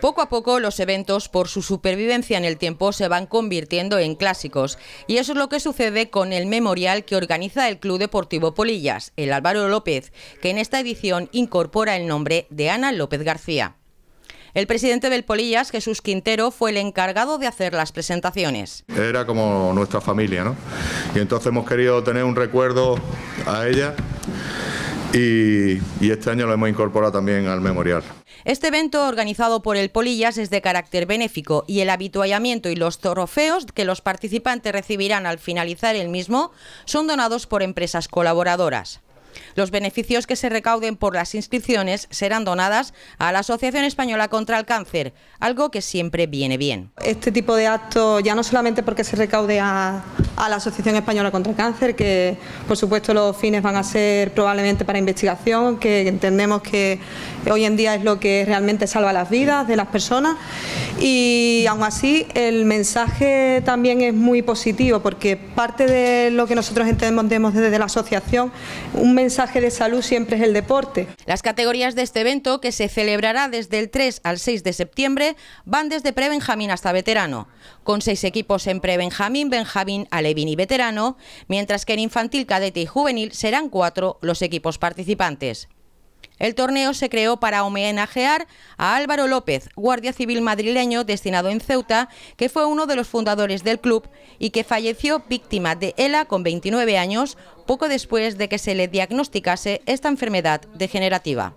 Poco a poco los eventos, por su supervivencia en el tiempo, se van convirtiendo en clásicos. Y eso es lo que sucede con el memorial que organiza el Club Deportivo Polillas, el Álvaro López, que en esta edición incorpora el nombre de Ana López García. El presidente del Polillas, Jesús Quintero, fue el encargado de hacer las presentaciones. Era como nuestra familia, ¿no? Y entonces hemos querido tener un recuerdo a ella y, este año lo hemos incorporado también al memorial. Este evento organizado por el Polillas es de carácter benéfico y el habituallamiento y los trofeos que los participantes recibirán al finalizar el mismo son donados por empresas colaboradoras. Los beneficios que se recauden por las inscripciones serán donadas a la Asociación Española contra el Cáncer, algo que siempre viene bien. Este tipo de actos, ya no solamente porque se recaude a, a la Asociación Española contra el Cáncer, que por supuesto los fines van a ser probablemente para investigación, que entendemos que hoy en día es lo que realmente salva las vidas de las personas. Y aún así el mensaje también es muy positivo, porque parte de lo que nosotros entendemos desde la asociación, un mensaje de salud siempre es el deporte. Las categorías de este evento, que se celebrará desde el 3 al 6 de septiembre, van desde prebenjamín hasta veterano, con seis equipos en prebenjamín, benjamín, alemán, y veterano, mientras que en infantil, cadete y juvenil serán cuatro los equipos participantes. El torneo se creó para homenajear a Álvaro López, guardia civil madrileño destinado en Ceuta, que fue uno de los fundadores del club y que falleció víctima de ELA con 29 años, poco después de que se le diagnosticase esta enfermedad degenerativa.